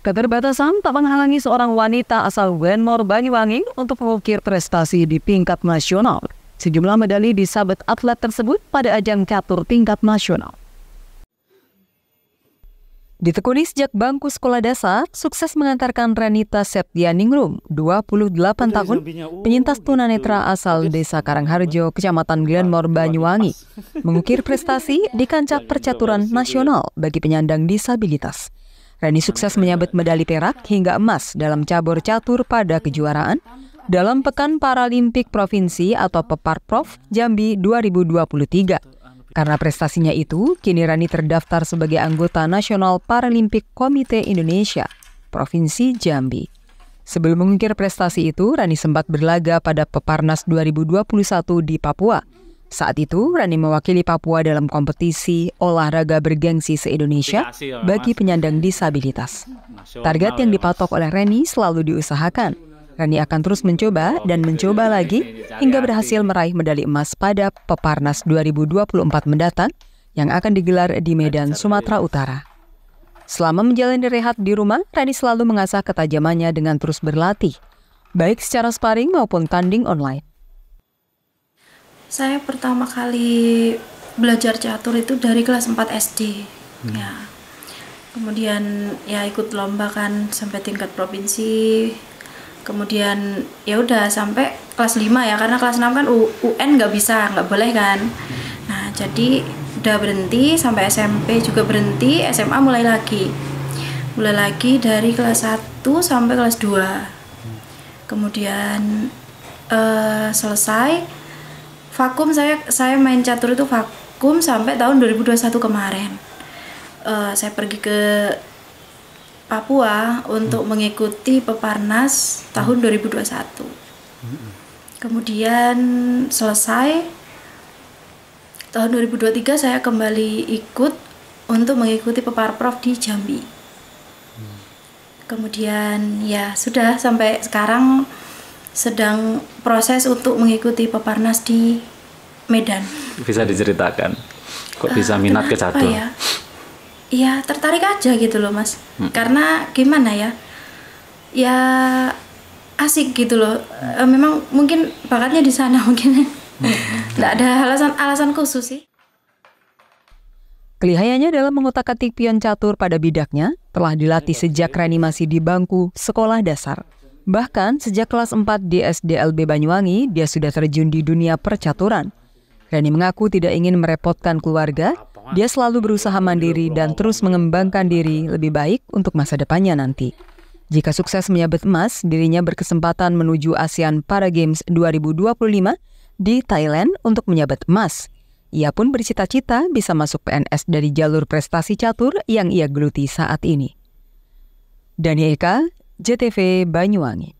Keterbatasan tak menghalangi seorang wanita asal Wenmore Banyuwangi untuk mengukir prestasi di tingkat nasional. Sejumlah medali disabet atlet tersebut pada ajang catur tingkat nasional. Ditekuni sejak bangku sekolah dasar, sukses mengantarkan Renita Septianingrum, 28 tahun, oh, penyintas gitu. tunanetra asal Desa Karangharjo, Kecamatan Glenmore, Banyuwangi, mengukir prestasi di kancah percaturan nasional bagi penyandang disabilitas. Reni sukses menyabet medali perak hingga emas dalam cabur catur pada kejuaraan dalam Pekan Paralimpik Provinsi atau Peparprov Jambi 2023. Karena prestasinya itu, kini Rani terdaftar sebagai anggota Nasional Paralimpik Komite Indonesia, Provinsi Jambi. Sebelum mengukir prestasi itu, Rani sempat berlaga pada Peparnas 2021 di Papua saat itu, Rani mewakili Papua dalam kompetisi olahraga bergengsi se-Indonesia bagi penyandang disabilitas. Target yang ya, dipatok oleh Rani selalu diusahakan. Rani akan terus mencoba dan mencoba lagi hingga berhasil meraih medali emas pada Peparnas 2024 mendatang yang akan digelar di Medan, Sumatera Utara. Selama menjalani rehat di rumah, Rani selalu mengasah ketajamannya dengan terus berlatih, baik secara sparring maupun tanding online. Saya pertama kali belajar catur itu dari kelas 4 SD. Hmm. Ya. Kemudian ya ikut lomba kan sampai tingkat provinsi. Kemudian ya udah sampai kelas 5 ya karena kelas 6 kan UN nggak bisa, nggak boleh kan. Nah, jadi udah berhenti sampai SMP juga berhenti, SMA mulai lagi. Mulai lagi dari kelas 1 sampai kelas 2. Hmm. Kemudian uh, selesai vakum saya saya main catur itu vakum sampai tahun 2021 kemarin uh, saya pergi ke Papua untuk hmm. mengikuti peparnas tahun 2021 hmm. hmm. kemudian selesai tahun 2023 saya kembali ikut untuk mengikuti peparprov di Jambi hmm. kemudian ya sudah sampai sekarang sedang proses untuk mengikuti peparnas di Medan. Bisa diceritakan kok bisa uh, minat ke catur? Ya? Iya ya tertarik aja gitu loh mas. Hmm. Karena gimana ya? Ya asik gitu loh. Eh, memang mungkin bakatnya di sana mungkin. Tidak ada alasan alasan khusus sih. Kelihayanya dalam mengotak-atik pion catur pada bidaknya telah dilatih sejak reanimasi di bangku sekolah dasar. Bahkan sejak kelas 4 di SDLB Banyuwangi, dia sudah terjun di dunia percaturan. Reni mengaku tidak ingin merepotkan keluarga, dia selalu berusaha mandiri dan terus mengembangkan diri lebih baik untuk masa depannya nanti. Jika sukses menyabet emas, dirinya berkesempatan menuju ASEAN Para Games 2025 di Thailand untuk menyabet emas. Ia pun bercita-cita bisa masuk PNS dari jalur prestasi catur yang ia geluti saat ini. Dani Eka, JTV Banyuwangi.